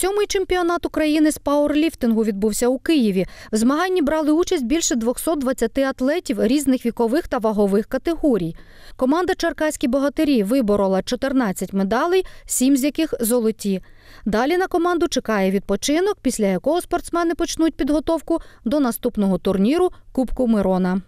Сьомий чемпіонат України з пауерліфтингу відбувся у Києві. В змаганні брали участь більше 220 атлетів різних вікових та вагових категорій. Команда Черкаські богатирі виборола 14 медалей, 7 з яких золоті. Далі на команду чекає відпочинок, після якого спортсмени почнуть підготовку до наступного турніру Кубку Мирона.